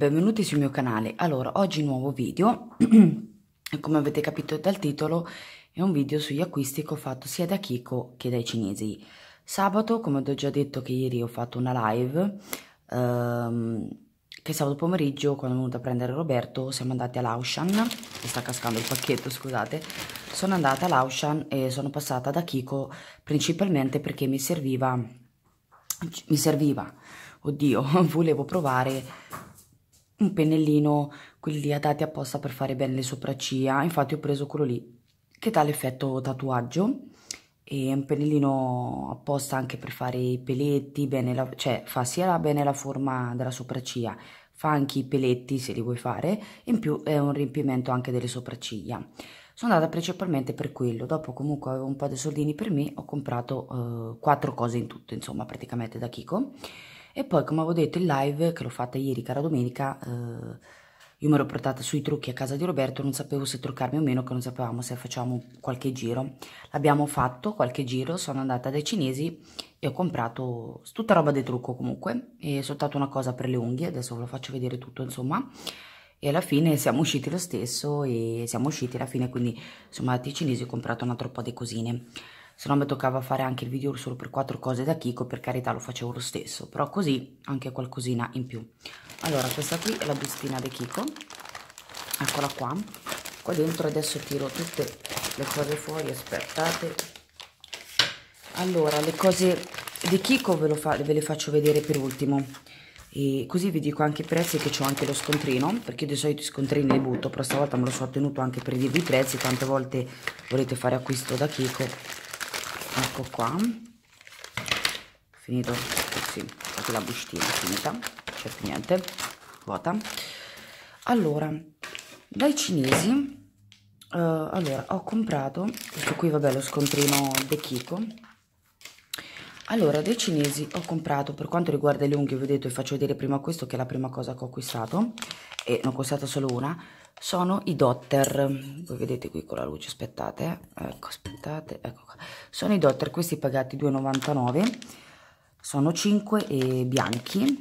benvenuti sul mio canale. Allora, oggi nuovo video, come avete capito dal titolo, è un video sugli acquisti che ho fatto sia da Kiko che dai cinesi. Sabato, come ho già detto che ieri ho fatto una live, ehm, che sabato pomeriggio, quando è venuta a prendere Roberto, siamo andati all'Aushan mi sta cascando il pacchetto, scusate, sono andata all'Aushan e sono passata da Kiko principalmente perché mi serviva, mi serviva oddio, volevo provare un pennellino, quelli adatti apposta per fare bene le sopracciglia, infatti ho preso quello lì che dà l'effetto tatuaggio e un pennellino apposta anche per fare i peletti, bene la, cioè fa sia bene la forma della sopracciglia, fa anche i peletti se li vuoi fare, in più è un riempimento anche delle sopracciglia. Sono andata principalmente per quello, dopo comunque avevo un po' di soldini per me, ho comprato eh, quattro cose in tutto, insomma, praticamente da Kiko. E poi, come avevo detto in live, che l'ho fatta ieri, cara domenica, eh, io mi ero portata sui trucchi a casa di Roberto, non sapevo se truccarmi o meno, che non sapevamo se facciamo qualche giro. L'abbiamo fatto, qualche giro, sono andata dai cinesi e ho comprato tutta roba di trucco comunque, e soltanto una cosa per le unghie, adesso ve lo faccio vedere tutto insomma e alla fine siamo usciti lo stesso e siamo usciti alla fine quindi andati a cinesi e ho comprato una troppa di cosine se no mi toccava fare anche il video solo per quattro cose da Kiko, per carità lo facevo lo stesso, però così anche qualcosina in più. Allora, questa qui è la bustina di Kiko, eccola qua, qua dentro adesso tiro tutte le cose fuori, aspettate. Allora, le cose di Kiko ve, fa, ve le faccio vedere per ultimo, e così vi dico anche i prezzi che ho anche lo scontrino perché di solito i scontrini li butto però stavolta me lo sono tenuto anche per dirvi i prezzi tante volte volete fare acquisto da Kiko ecco qua finito così la bustina finita c'è certo niente vuota allora dai cinesi uh, allora ho comprato questo qui vabbè lo scontrino De Kiko allora dai cinesi ho comprato per quanto riguarda le unghie vi ho detto e faccio vedere prima questo che è la prima cosa che ho acquistato e ne ho acquistata solo una sono i dotter voi vedete qui con la luce aspettate eh. ecco aspettate ecco qua. sono i dotter questi pagati 2,99 sono 5 e bianchi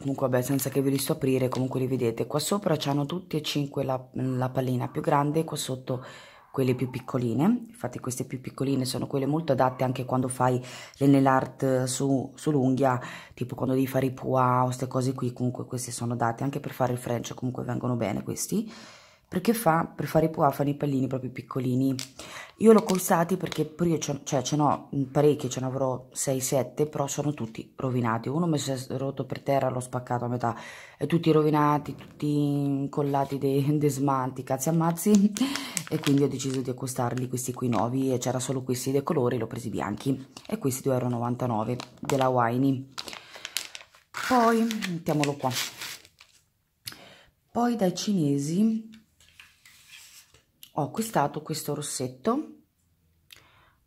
comunque vabbè senza che vi li sto aprire comunque li vedete qua sopra c'hanno tutti e 5 la, la pallina più grande qua sotto quelle più piccoline, infatti queste più piccoline sono quelle molto adatte anche quando fai le nail art eh, su, sull'unghia, tipo quando devi fare i pois, o queste cose qui, comunque queste sono adatte anche per fare il french, comunque vengono bene questi perché fa per fare i puafani i pallini proprio piccolini io l'ho colzati perché pure io cioè, ce n'ho parecchi ce ne avrò 6-7 però sono tutti rovinati uno mi si è rotto per terra l'ho spaccato a metà e tutti rovinati tutti incollati dei, dei smanti cazzi ammazzi e quindi ho deciso di accostarli questi qui nuovi e c'era solo questi dei colori l'ho presi bianchi e questi 2,99 euro della Winey poi mettiamolo qua poi dai cinesi ho acquistato questo rossetto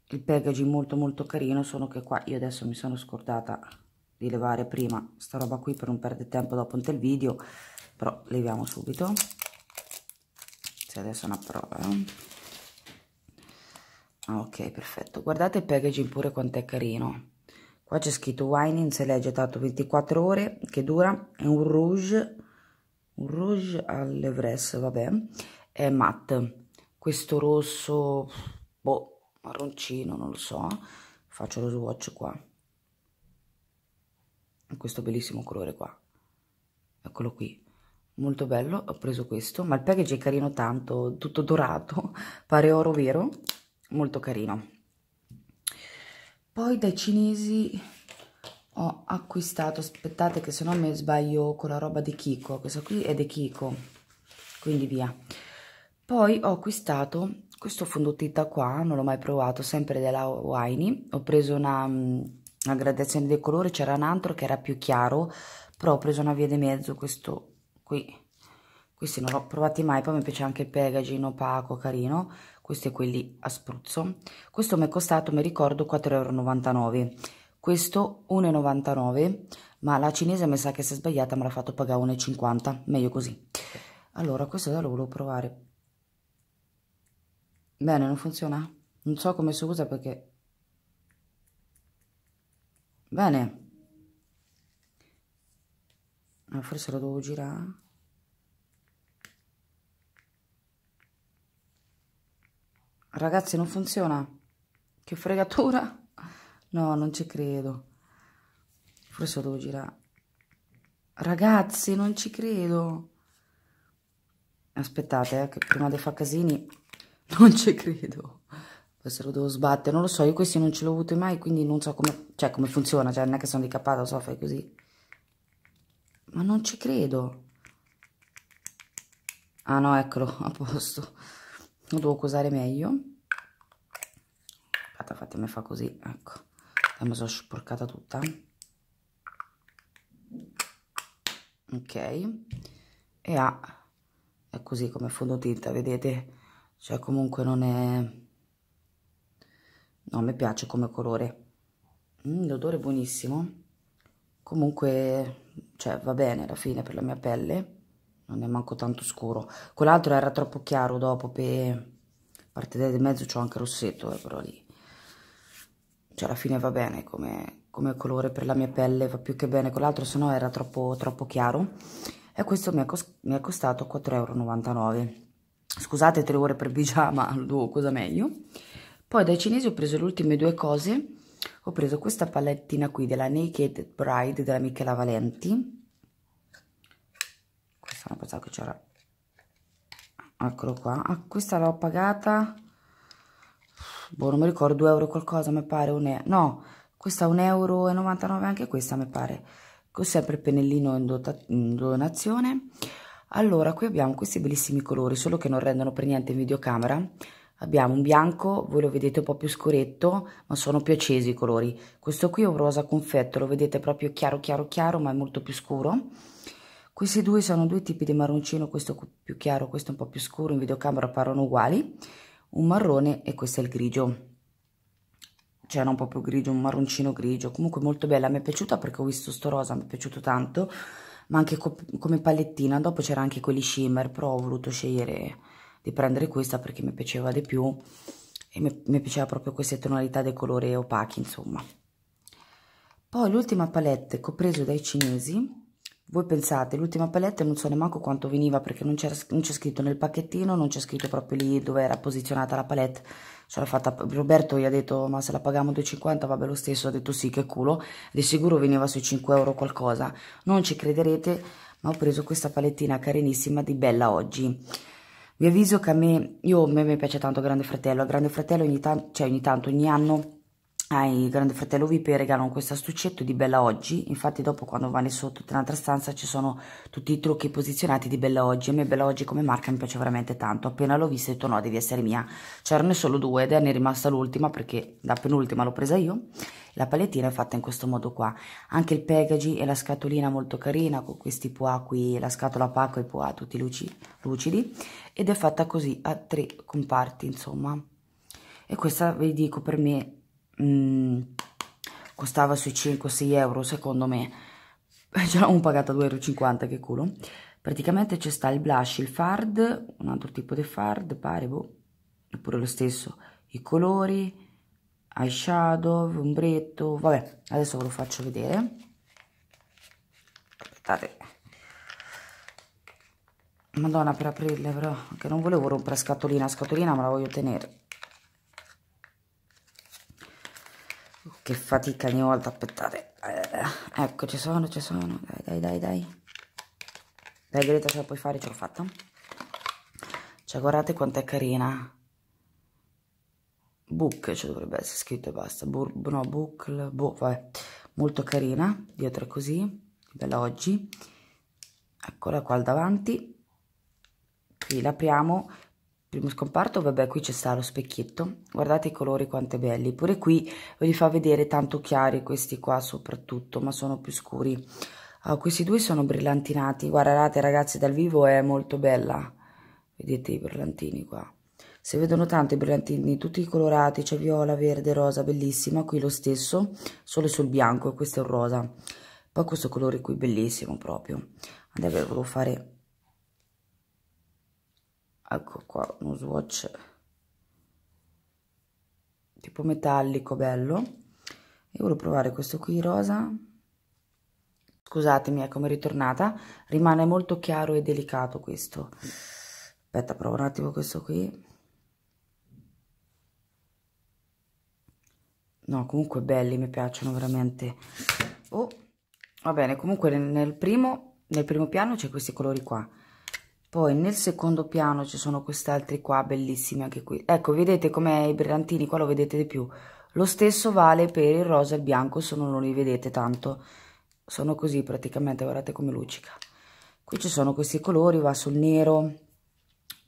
il packaging molto molto carino sono che qua io adesso mi sono scordata di levare prima sta roba qui per non perdere tempo dopo nel video però leviamo subito se adesso una prova eh. ah, ok perfetto guardate il packaging pure quanto è carino qua c'è scritto whining si legge tanto 24 ore che dura è un rouge un rouge all'Everest vabbè è matte questo rosso, boh, marroncino, non lo so, faccio lo swatch qua, in questo bellissimo colore qua, eccolo qui, molto bello, ho preso questo, ma il package è carino tanto, tutto dorato, pare oro vero, molto carino. Poi dai cinesi ho acquistato, aspettate che se no mi sbaglio con la roba di Kiko, questa qui è di Kiko, quindi via poi ho acquistato questo fondotinta qua, non l'ho mai provato, sempre della Winey. Ho preso una, una mm, gradazione dei colori, c'era un altro che era più chiaro, però ho preso una via di mezzo, questo qui. Questi non l'ho provati mai, poi mi piace anche il packaging opaco, carino. Questi quelli a spruzzo. Questo mi è costato, mi ricordo, 4,99 euro. Questo 1,99 ma la cinese mi sa che si è sbagliata, me l'ha fatto pagare 1,50, meglio così. Allora, questo da loro lo volevo provare Bene, non funziona? Non so come si usa perché... Bene. Ah, forse lo devo girare. Ragazzi, non funziona. Che fregatura. No, non ci credo. Forse lo devo girare. Ragazzi, non ci credo. Aspettate, eh, che prima di fare casini non ci credo se lo devo sbattere non lo so io questi non ce l'ho avuto mai quindi non so come, cioè, come funziona cioè non è che sono decappata lo so fai così ma non ci credo ah no eccolo a posto lo devo cosare meglio aspetta fatemi fa così ecco la mi sono sporcata tutta ok e ha ah, è così come fondotinta vedete cioè comunque non è no mi piace come colore mm, l'odore è buonissimo comunque cioè va bene alla fine per la mia pelle non è manco tanto scuro quell'altro era troppo chiaro dopo per parte del mezzo c'ho anche rossetto eh, però lì cioè alla fine va bene come, come colore per la mia pelle va più che bene quell'altro se no era troppo, troppo chiaro e questo mi è, mi è costato 4,99 euro scusate tre ore per pigiama, do cosa meglio. Poi dai cinesi ho preso le ultime due cose, ho preso questa palettina qui della Naked Bride della Michela Valenti, questa non pensavo che c'era, eccolo qua, ah, questa l'ho pagata, boh non mi ricordo, 2 euro qualcosa mi pare, un e... no, questa è 1,99 euro, anche questa mi pare, con sempre il pennellino in, in donazione, allora, qui abbiamo questi bellissimi colori, solo che non rendono per niente in videocamera. Abbiamo un bianco, voi lo vedete un po' più scuretto, ma sono più accesi i colori. Questo qui è un rosa confetto, lo vedete proprio chiaro chiaro chiaro, ma è molto più scuro. Questi due sono due tipi di marroncino, questo più chiaro, questo un po' più scuro, in videocamera parlano uguali. Un marrone e questo è il grigio. C'era un po' più grigio, un marroncino grigio, comunque molto bella, mi è piaciuta perché ho visto sto rosa, mi è piaciuto tanto ma anche co come palettina. Dopo c'era anche quelli shimmer, però ho voluto scegliere di prendere questa perché mi piaceva di più e mi, mi piaceva proprio queste tonalità dei colore opachi, insomma. Poi l'ultima palette che ho preso dai cinesi voi pensate, l'ultima palette non so nemmeno quanto veniva perché non c'è scritto nel pacchettino, non c'è scritto proprio lì dove era posizionata la palette. Ce l'ha fatta Roberto, gli ha detto ma se la paghiamo 2,50 vabbè lo stesso, ha detto sì che culo, di sicuro veniva sui 5 euro qualcosa. Non ci crederete, ma ho preso questa palettina carinissima di Bella Oggi. Vi avviso che a me, io, a me piace tanto Grande Fratello, a Grande Fratello ogni, tanto, cioè ogni tanto, ogni anno ai Grande Fratello VIP regalano questo astuccetto di Bella Oggi, infatti dopo quando va sotto in un'altra stanza ci sono tutti i trucchi posizionati di Bella Oggi, a me Bella Oggi come marca mi piace veramente tanto, appena l'ho vista ho detto no devi essere mia, c'erano solo due ed è rimasta l'ultima perché la penultima l'ho presa io, la palettina è fatta in questo modo qua, anche il Pegasi e la scatolina molto carina con questi poa qui, la scatola pacco e i poa tutti lucidi ed è fatta così a tre comparti insomma e questa vi dico per me Mm, costava sui 5-6 euro secondo me ce l'avevamo pagata 2,50 euro che culo praticamente c'è sta il blush, il fard un altro tipo di fard pare boh oppure lo stesso i colori eyeshadow, ombretto vabbè adesso ve lo faccio vedere aspettate madonna per aprirle però che non volevo rompere scatolina scatolina me la voglio tenere che fatica ogni volta aspettate eh, ecco ci sono ci sono dai dai dai dai dai Greta ce la puoi fare ce l'ho fatta cioè guardate quanto è carina book ci cioè, dovrebbe essere scritto e basta Bur no book boh, molto carina dietro è così bella oggi eccola qua al davanti qui l'apriamo primo scomparto, vabbè qui c'è sta lo specchietto, guardate i colori quanto belli, pure qui ve li fa vedere tanto chiari questi qua soprattutto, ma sono più scuri. Ah, questi due sono brillantinati, guardate ragazzi dal vivo è molto bella, vedete i brillantini qua. Si vedono tanto i brillantini, tutti colorati, c'è cioè viola, verde, rosa, bellissima, qui lo stesso, solo sul bianco questo è un rosa. Poi questo colore qui bellissimo proprio, andiamo a volevo fare ecco qua uno swatch tipo metallico bello e volevo provare questo qui rosa scusatemi è come ecco, è ritornata rimane molto chiaro e delicato questo aspetta provo un attimo questo qui no comunque belli mi piacciono veramente oh va bene comunque nel primo nel primo piano c'è questi colori qua poi nel secondo piano ci sono questi altri qua, bellissimi anche qui. Ecco, vedete come i brillantini, qua lo vedete di più. Lo stesso vale per il rosa e il bianco, se non li vedete tanto. Sono così praticamente, guardate come luccica. Qui ci sono questi colori, va sul nero,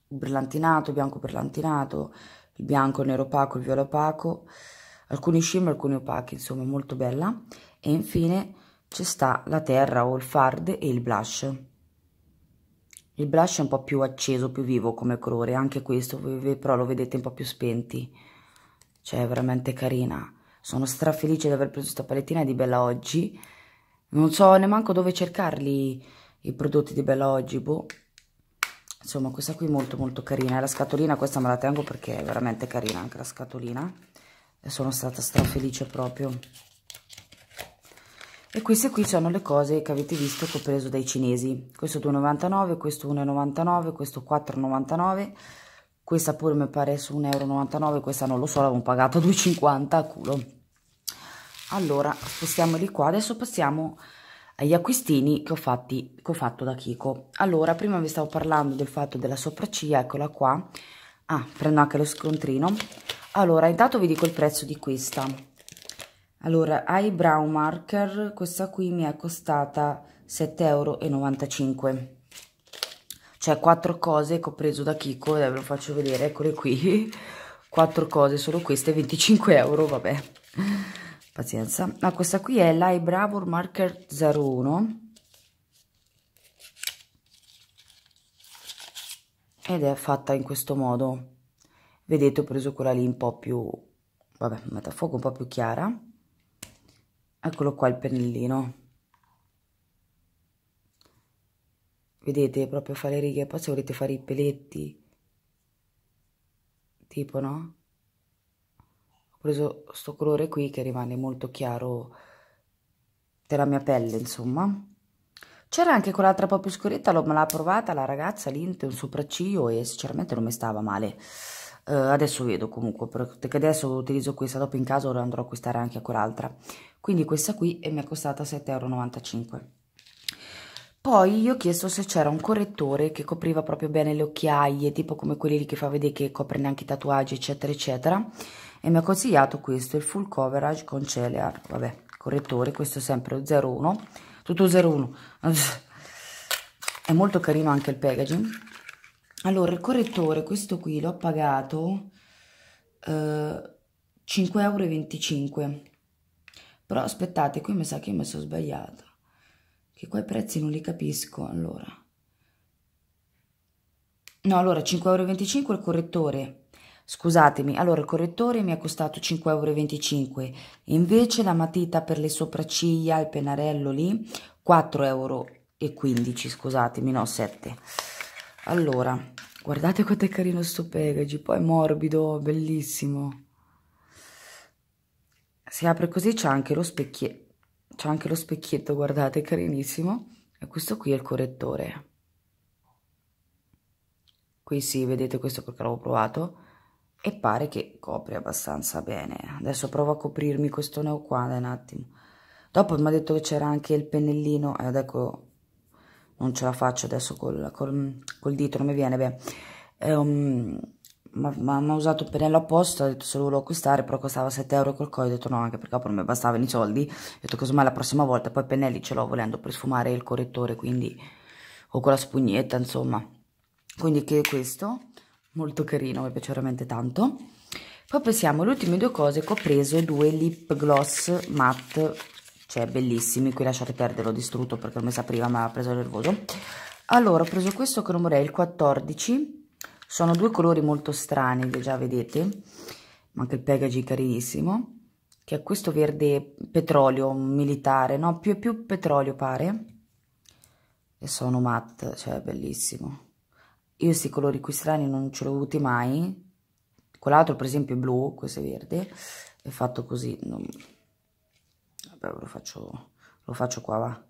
brillantinato, bianco brillantinato, il bianco, il nero opaco, il viola opaco, alcuni shimmer, alcuni opachi, insomma molto bella. E infine ci sta la terra o il fard e il blush il blush è un po' più acceso, più vivo come colore, anche questo però lo vedete un po' più spenti, cioè è veramente carina. Sono strafelice di aver preso questa palettina di Bella Oggi, non so neanche dove cercarli i prodotti di Bella Oggi, boh. Insomma questa qui è molto molto carina, la scatolina questa me la tengo perché è veramente carina anche la scatolina e sono stata strafelice proprio e queste qui sono le cose che avete visto che ho preso dai cinesi questo 2,99 questo 1,99 questo 4,99 questa pure mi pare su 1,99 questa non lo so l'avevo pagata 2,50 a culo allora spostiamoli qua adesso passiamo agli acquistini che ho, fatti, che ho fatto da Kiko allora prima vi stavo parlando del fatto della sopracciglia eccola qua ah prendo anche lo scontrino allora intanto vi dico il prezzo di questa allora, eyebrow marker, questa qui mi è costata 7,95 euro. Cioè, quattro cose che ho preso da Kiko, eh, ve lo faccio vedere, eccole qui. Quattro cose, solo queste, 25 euro, vabbè. Pazienza. Ma ah, questa qui è l'eyebrow marker 01. Ed è fatta in questo modo. Vedete, ho preso quella lì un po' più... Vabbè, metafogo un po' più chiara eccolo qua il pennellino vedete proprio fare le righe poi se volete fare i peletti tipo no ho preso sto colore qui che rimane molto chiaro della mia pelle insomma c'era anche quell'altra po' più scuretta l'ho l'ha provata la ragazza l'inte un sopracciglio e sinceramente non mi stava male Uh, adesso vedo comunque, perché adesso utilizzo questa, dopo in casa ora andrò a acquistare anche quell'altra. Quindi questa qui e mi è costata 7,95 euro. Poi io ho chiesto se c'era un correttore che copriva proprio bene le occhiaie, tipo come quelli lì che fa vedere che copre neanche i tatuaggi, eccetera, eccetera. E mi ha consigliato questo, il Full Coverage con Celear. Ah, vabbè, correttore, questo è sempre 01, tutto 01. è molto carino anche il packaging allora il correttore questo qui l'ho pagato eh, 5,25 euro però aspettate qui mi sa che mi sono sbagliata che qua i prezzi non li capisco allora no allora 5,25 euro il correttore scusatemi, allora il correttore mi ha costato 5,25 euro, invece la matita per le sopracciglia, il pennarello lì, 4,15 euro, scusatemi, no 7 allora, guardate quanto è carino sto package, poi è morbido, bellissimo. Si apre così, c'è anche lo specchietto, c'è anche lo specchietto, guardate, è carinissimo. E questo qui è il correttore. Qui sì, vedete questo perché l'avevo provato. E pare che copri abbastanza bene. Adesso provo a coprirmi questo neo qua, dai un attimo. Dopo mi ha detto che c'era anche il pennellino, ed ecco non ce la faccio adesso col, col, col dito, non mi viene, bene. eh, um, ma, ma, ma, ho usato il pennello apposta, ho detto se lo volevo acquistare, però costava 7 euro col collo, ho detto no, anche perché dopo non mi bastavano i soldi, ho detto così, ma la prossima volta, poi i pennelli ce l'ho volendo per sfumare il correttore, quindi, o con la spugnetta, insomma, quindi che è questo, molto carino, mi piace veramente tanto, poi passiamo alle ultime due cose che ho preso, due lip gloss matte cioè bellissimi, qui lasciate perdere, l'ho distrutto perché mi s'apriva ma ha preso nervoso. Allora, ho preso questo che numero è il 14, sono due colori molto strani che già vedete, ma anche il packaging carinissimo, che è questo verde petrolio militare, no? Più e più petrolio pare, e sono matte, cioè bellissimo. Io questi colori qui strani non ce l'ho avuti mai, quell'altro per esempio è blu, questo è verde, è fatto così... Non però lo faccio, lo faccio qua, va.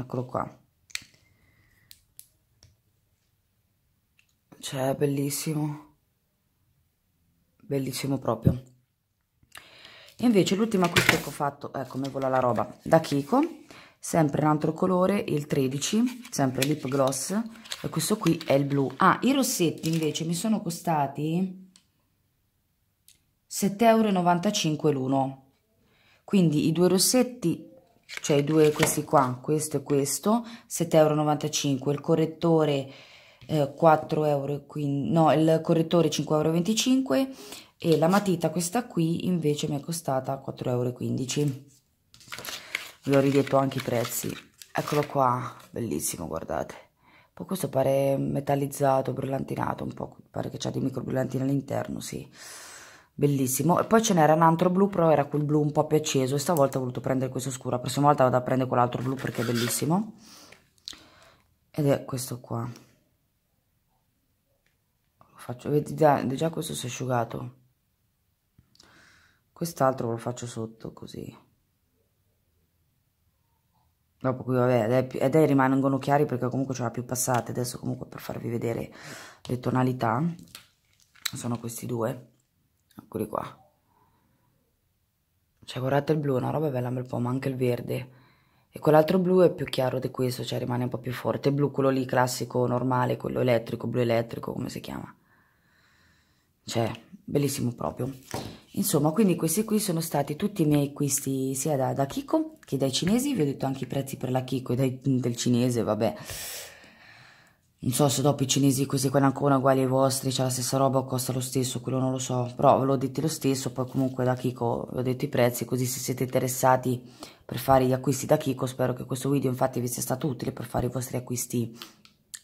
Eccolo qua. Cioè, bellissimo. Bellissimo proprio. E invece l'ultimo acquisto che ho fatto, ecco, eh, mi vola la roba, da Kiko, sempre un altro colore, il 13, sempre lip gloss, e questo qui è il blu. Ah, i rossetti invece mi sono costati 7,95 euro l'uno. Quindi i due rossetti, cioè i due questi qua, questo e questo, 7,95 euro. Il correttore eh, 4 euro, no, il correttore 5,25 euro e la matita questa qui invece mi è costata 4,15 euro. Vi ho ridetto anche i prezzi. Eccolo qua, bellissimo, guardate questo pare metallizzato, brillantinato un po', pare che c'è di micro brillantina all'interno, sì bellissimo e poi ce n'era un altro blu però era quel blu un po' più acceso e stavolta ho voluto prendere questo scuro la prossima volta vado a prendere quell'altro blu perché è bellissimo ed è questo qua lo faccio vedete già, questo si è asciugato quest'altro lo faccio sotto così dopo qui vabbè ed è, rimangono chiari perché comunque ce l'ha più passate adesso comunque per farvi vedere le tonalità sono questi due Ah, eccoli qua cioè guardate il blu è una roba bella un bel po' ma anche il verde e quell'altro blu è più chiaro di questo cioè rimane un po' più forte il blu quello lì classico normale quello elettrico blu elettrico come si chiama cioè bellissimo proprio insomma quindi questi qui sono stati tutti i miei acquisti sia da, da Kiko che dai cinesi vi ho detto anche i prezzi per la Kiko e dai, del cinese vabbè non so se dopo i cinesi questi qua ancora uguali ai vostri, c'è la stessa roba, o costa lo stesso, quello non lo so. Però ve l'ho detto lo stesso, poi comunque da Kiko vi ho detto i prezzi, così se siete interessati per fare gli acquisti da Kiko, spero che questo video infatti vi sia stato utile per fare i vostri acquisti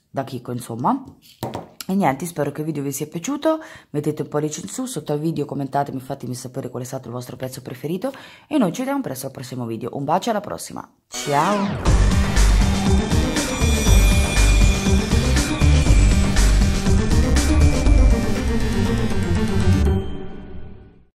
da Kiko, insomma. E niente, spero che il video vi sia piaciuto, mettete un pollice in su sotto al video, commentatemi, fatemi sapere qual è stato il vostro prezzo preferito e noi ci vediamo presto al prossimo video. Un bacio e alla prossima, ciao!